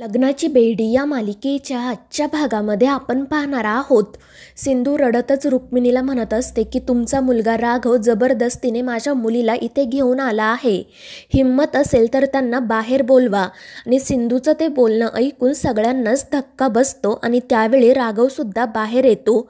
लग्नाची बेडी या मालिकेच्या आजच्या भागामध्ये आपण पाहणार आहोत सिंधू रडतच रुक्मिणीला म्हणत असते की तुमचा मुलगा राघव जबरदस्तीने माझ्या मुलीला इथे घेऊन आला आहे हिंमत असेल तर त्यांना बाहेर बोलवा आणि सिंधूचं ते बोलणं ऐकून सगळ्यांनाच धक्का बसतो आणि त्यावेळी राघवसुद्धा बाहेर येतो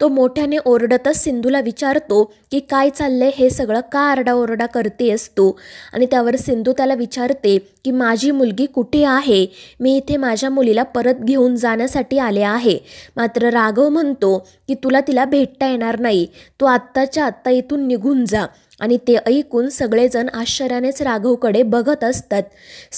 तो मोठ्याने ओरडतच सिंधूला विचारतो की काय चाललंय हे सगळं का आरडाओरडा करते असतो आणि त्यावर सिंधू त्याला विचारते की माझी मुलगी कुठे आहे मी इथे माझ्या मुलीला परत घेऊन जाण्यासाठी आले आहे मात्र राघव म्हणतो की तुला तिला भेटता येणार नाही तू आत्ताच्या आत्ता इथून निघून जा आणि ते ऐकून सगळेजण आश्चर्यानेच राघवकडे बघत असतात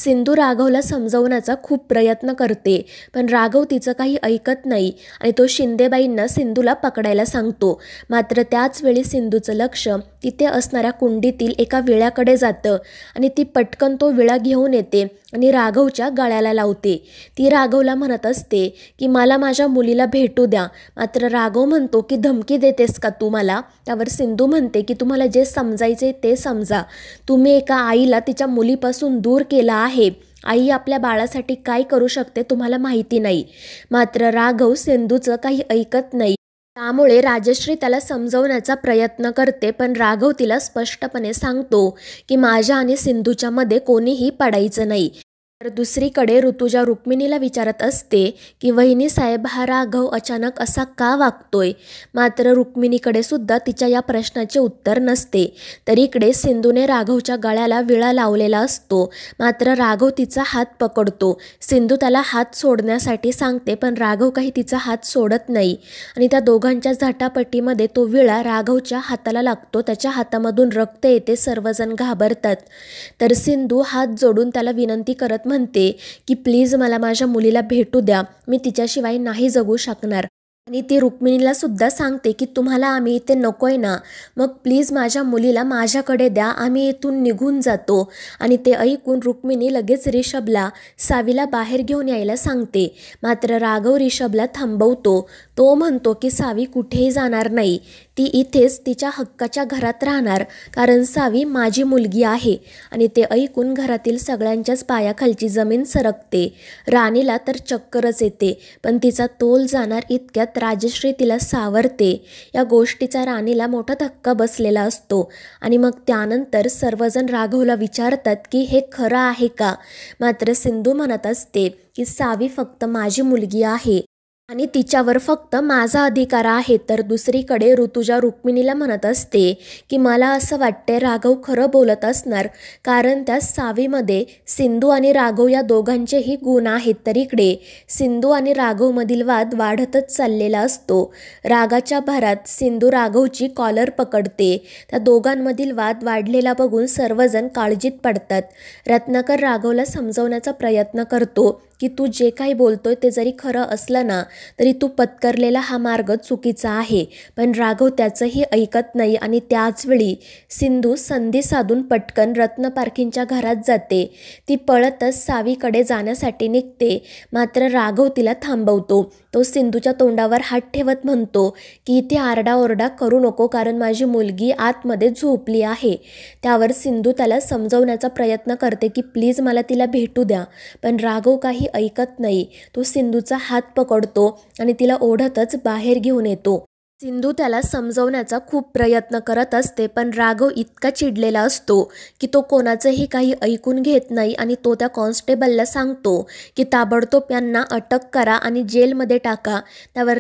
सिंधू राघवला समजवण्याचा खूप प्रयत्न करते पण राघव तिचं काही ऐकत नाही आणि तो शिंदेबाईंना सिंधूला पकडायला सांगतो मात्र त्याचवेळी सिंधूचं लक्ष तिथे असणाऱ्या कुंडीतील एका विळ्याकडे जातं आणि ती पटकन तो विळा घेऊन येते आणि राघवच्या गळ्याला लावते ती राघवला म्हणत असते की मला माझ्या मुलीला भेटू द्या मात्र राघव म्हणतो की धमकी देतेस का तू मला त्यावर सिंधू म्हणते की तुम्हाला जे समजायचे ते समजा तुम्ही एका आईला तिच्या मुलीपासून दूर केला आहे आई आपल्या बाळासाठी काय करू शकते तुम्हाला माहिती नाही मात्र राघव सिंधूचं काही ऐकत नाही त्यामुळे राजश्री त्याला समजवण्याचा प्रयत्न करते पण राघव तिला स्पष्टपणे सांगतो की माझ्या आणि सिंधूच्या मध्ये कोणीही पडायचं नाही तर दुसरीकडे ऋतुजा रुक्मिणीला विचारत असते की वहिनी साहेब हा राघव अचानक असा का वागतोय मात्र रुक्मिणीकडे सुद्धा तिच्या या प्रश्नाचे उत्तर नसते तर इकडे सिंधूने राघवच्या गळ्याला विळा लावलेला असतो मात्र राघव तिचा हात पकडतो सिंधू त्याला हात सोडण्यासाठी सांगते पण राघव काही तिचा हात सोडत नाही आणि त्या दोघांच्या झटापटीमध्ये तो विळा राघवच्या हाताला लागतो त्याच्या हातामधून रक्त येते सर्वजण घाबरतात तर सिंधू हात जोडून त्याला विनंती करत म्हणते की प्लीज मला माझ्या मुलीला भेटू द्या मी तिच्याशिवाय नाही जगू शकणार आणि ती रुक्मिणीला सुद्धा सांगते की तुम्हाला आम्ही इथे नको आहे ना मग प्लीज माझ्या मुलीला माझ्याकडे द्या आम्ही इथून निघून जातो आणि ते ऐकून रुक्मिणी लगेच रिषभला सावीला बाहेर घेऊन यायला सांगते मात्र राघव रिषभला थांबवतो तो म्हणतो की सावी कुठेही जाणार नाही ती इथेच तिच्या हक्काच्या घरात राहणार कारण सावी माझी मुलगी आहे आणि ते ऐकून घरातील सगळ्यांच्याच पायाखालची जमीन सरकते राणीला तर चक्करच येते पण तिचा तोल जाणार इतक्यात राजश्री तिला सावरते या गोष्टीचा राणीला मोठा धक्का बसलेला असतो आणि मग त्यानंतर सर्वजण राघवला विचारतात की हे खरं आहे का मात्र सिंधू म्हणत असते की सावी फक्त माझी मुलगी आहे आणि तिच्यावर फक्त माझा अधिकार आहे तर दुसरीकडे ऋतुजा रुक्मिणीला म्हणत असते की मला असं वाटते राघव खरं बोलत असणार कारण त्या सावीमध्ये सिंधू आणि राघव या दोघांचेही गुण आहेत तर इकडे सिंधू आणि राघवमधील वाद वाढतच चाललेला असतो रागाच्या भरात सिंधू राघवची कॉलर पकडते त्या दोघांमधील वाद वाढलेला बघून सर्वजण काळजीत पडतात रत्नाकर राघवला समजवण्याचा प्रयत्न करतो की तू जे काही बोलतोय ते जरी खरं असलं ना तरी तू पत्करलेला हा मार्ग चुकीचा आहे पण राघव त्याचंही ऐकत नाही आणि त्याचवेळी सिंधू संधी साधून पटकन रत्नपारखींच्या घरात जाते ती पळतच सावीकडे जाण्यासाठी निघते मात्र राघव तिला थांबवतो तो सिंधूच्या तोंडावर हात ठेवत म्हणतो की इथे आरडाओरडा करू नको कारण माझी मुलगी आतमध्ये झोपली आहे त्यावर सिंधू त्याला समजवण्याचा प्रयत्न करते की प्लीज मला तिला भेटू द्या पण राघव काही ऐकत नाही तो सिंधूचा हात पकडतो आणि तिला ओढतच बाहेर घेऊन येतो सिंधू त्याला समजवण्याचा खूप प्रयत्न करत असते पण राघव इतका चिडलेला असतो की तो कोणाचंही काही ऐकून घेत नाही आणि तो त्या कॉन्स्टेबलला सांगतो की ताबडतोब यांना अटक करा आणि जेलमध्ये टाका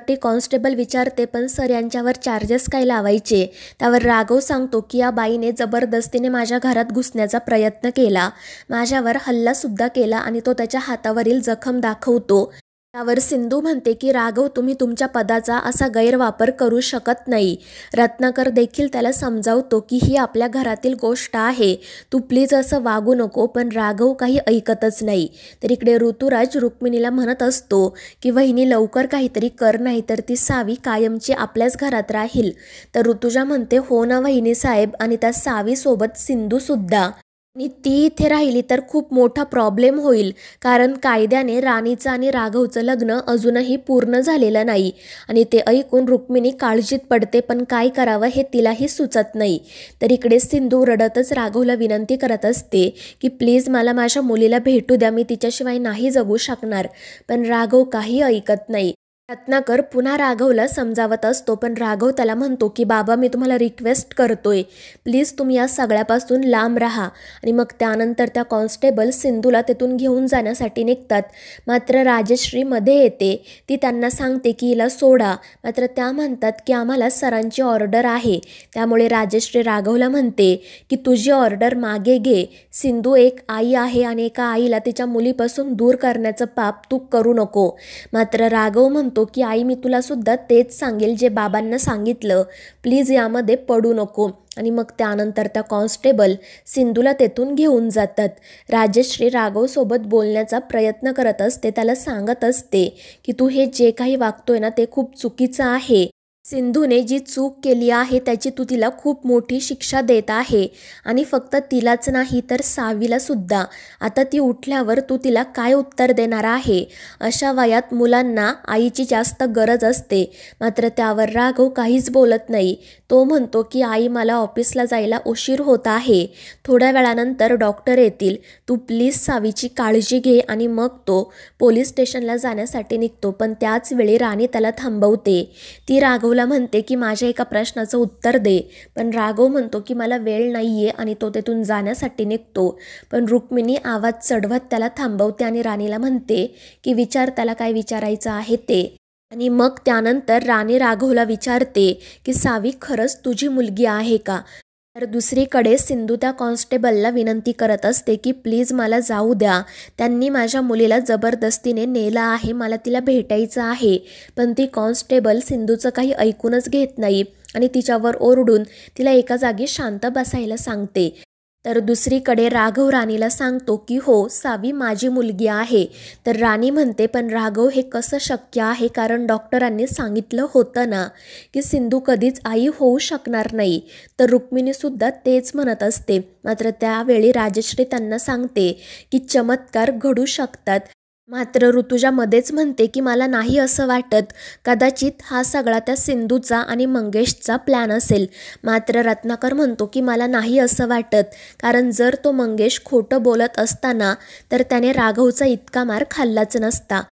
ते कॉन्स्टेबल विचारते पण सर यांच्यावर चार्जेस काय लावायचे त्यावर राघव सांगतो की या बाईने जबरदस्तीने माझ्या घरात घुसण्याचा प्रयत्न केला माझ्यावर हल्लासुद्धा केला आणि तो त्याच्या हातावरील जखम दाखवतो त्यावर सिंधू म्हणते की राघव तुम्ही तुमच्या पदाचा असा गैरवापर करू शकत नाही रत्नाकर देखील त्याला समजावतो की ही आपल्या घरातील गोष्ट आहे तू प्लीज असं वागू नको पण राघव काही ऐकतच नाही तर इकडे ऋतुराज रुक्मिणीला म्हणत असतो की वहिनी लवकर काहीतरी कर नाही तर ती सावी कायमची आपल्याच घरात राहील तर ऋतुजा म्हणते हो ना वहिनी साहेब आणि त्या सावीसोबत सिंधूसुद्धा आणि ती इथे राहिली तर खूप मोठा प्रॉब्लेम होईल कारण कायद्याने राणीचं आणि राघवचं लग्न अजूनही पूर्ण झालेलं नाही आणि ते ऐकून रुक्मिणी काळजीत पडते पण काय करावं हे तिलाही सुचत नाही तर इकडे सिंधू रडतच राघवला विनंती करत असते की प्लीज मला माझ्या मुलीला भेटू द्या मी तिच्याशिवाय नाही जगू शकणार पण राघव काही ऐकत नाही रत्नाकर पुन्हा राघवला समजावत असतो पण राघव त्याला म्हणतो की बाबा मी तुम्हाला रिक्वेस्ट करतोय प्लीज तुम्ही या सगळ्यापासून लांब राहा आणि मग त्यानंतर त्या कॉन्स्टेबल सिंधूला तिथून घेऊन जाण्यासाठी निघतात मात्र राजश्री मध्ये येते ती त्यांना सांगते की हिला सोडा मात्र त्या म्हणतात की आम्हाला सरांची ऑर्डर आहे त्यामुळे राजश्री राघवला म्हणते की तुझी ऑर्डर मागे घे सिंधू एक आई आहे आणि एका आईला तिच्या मुलीपासून दूर करण्याचं पाप तू करू नको मात्र राघव म्हणतो की आई मी तुला सुद्धा तेच सांगेल जे बाबांना सांगितलं प्लीज यामध्ये पडू नको आणि मग त्यानंतर त्या कॉन्स्टेबल सिंधूला तेथून घेऊन जातात राजश्री राघवसोबत बोलण्याचा प्रयत्न करत असते त्याला सांगत असते की तू हे जे काही वागतोय ना ते खूप चुकीचं आहे सिंधूने जी चूक केली आहे त्याची तू तिला खूप मोठी शिक्षा देत आहे आणि फक्त तिलाच नाही तर सावीला सुद्धा आता ती उठल्यावर तू तिला काय उत्तर देणार आहे अशा वयात मुलांना आईची जास्त गरज असते मात्र त्यावर राघव काहीच बोलत नाही तो म्हणतो की आई मला ऑफिसला जायला उशीर होत आहे थोड्या वेळानंतर डॉक्टर येतील तू प्लीज सावीची काळजी घे आणि मग तो पोलीस स्टेशनला जाण्यासाठी निघतो पण त्याच वेळी राणी त्याला थांबवते ती राघवला म्हणते की माझ्या एका प्रश्नाचं उत्तर दे पण राघव म्हणतो की मला वेळ नाही आहे आणि तो तेथून जाण्यासाठी निघतो पण रुक्मिणी आवाज चढवत त्याला थांबवते आणि राणीला म्हणते की विचार त्याला काय विचारायचं आहे ते आणि मग त्यानंतर राणी राघवला विचारते की सावी खरंच तुझी मुलगी आहे का तर दुसरीकडे सिंधू त्या कॉन्स्टेबलला विनंती करत असते की प्लीज मला जाऊ द्या त्यांनी माझ्या मुलीला जबरदस्तीने नेला आहे मला तिला भेटायचं आहे पण ती कॉन्स्टेबल सिंधूचं काही ऐकूनच घेत नाही आणि तिच्यावर ओरडून तिला एका जागी शांत बसायला सांगते तर दुसरीकडे राघव राणीला सांगतो की हो सावी माझी मुलगी आहे तर राणी म्हणते पण राघव हे कसं शक्य आहे कारण डॉक्टरांनी सांगितलं होतं ना की सिंधू कधीच आई होऊ शकणार नाही तर रुक्मिणीसुद्धा तेच म्हणत असते मात्र त्यावेळी राजश्री त्यांना सांगते की चमत्कार घडू शकतात मात्र ऋतुजा मध्येच म्हणते की मला नाही असं वाटत कदाचित हा सगळा त्या सिंधूचा आणि मंगेशचा प्लॅन असेल मात्र रत्नाकर म्हणतो की मला नाही असं वाटत कारण जर तो मंगेश खोटं बोलत असताना तर त्याने राघवचा इतका मार खाल्लाच नसता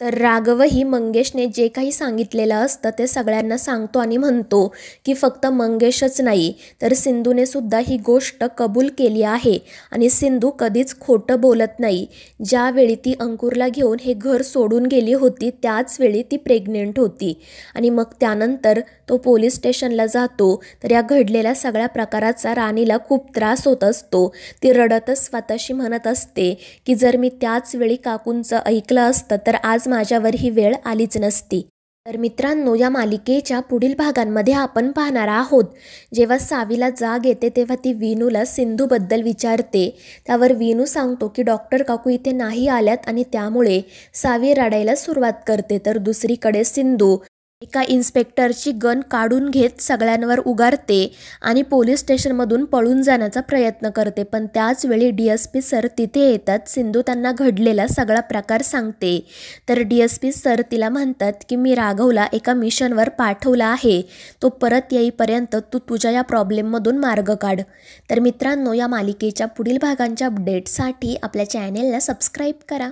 तर राघवही मंगेशने जे काही सांगितलेलं असतं ते सगळ्यांना सांगतो आणि म्हणतो की फक्त मंगेशच नाही तर सिंधूने सुद्धा ही गोष्ट कबूल केली आहे आणि सिंधू कधीच खोटं बोलत नाही ज्यावेळी ती अंकुरला घेऊन हे घर सोडून गेली होती त्याच वेळी ती प्रेग्नेंट होती आणि मग त्यानंतर तो पोलीस स्टेशनला जातो तर या घडलेल्या सगळ्या प्रकाराचा राणीला खूप त्रास होत असतो ती रडतच स्वतःशी म्हणत असते की जर मी त्याच वेळी काकूंचं ऐकलं असतं तर आज आज माझ्यावर ही वेळ आलीच नसती तर मित्रांनो या मालिकेच्या पुढील भागांमध्ये आपण पाहणार आहोत जेव्हा सावीला जाग येते तेव्हा ती विनूला सिंधूबद्दल विचारते त्यावर विनू सांगतो की डॉक्टर काकू इथे नाही आल्यात आणि त्यामुळे सावी रडायला सुरुवात करते तर दुसरीकडे सिंधू एका इन्स्पेक्टरची गन काढून घेत सगळ्यांवर उगारते आणि पोलीस स्टेशनमधून पळून जाण्याचा प्रयत्न करते पण त्याच वेळी डी एस पी सर तिथे येतात सिंधू त्यांना घडलेला सगळा प्रकार सांगते तर डी एस पी सर तिला म्हणतात की मी राघवला एका मिशनवर पाठवला आहे तो परत येईपर्यंत तू तुझ्या या प्रॉब्लेममधून मार्ग काढ तर मित्रांनो या मालिकेच्या पुढील भागांच्या अपडेटसाठी आपल्या चॅनेलला सबस्क्राईब करा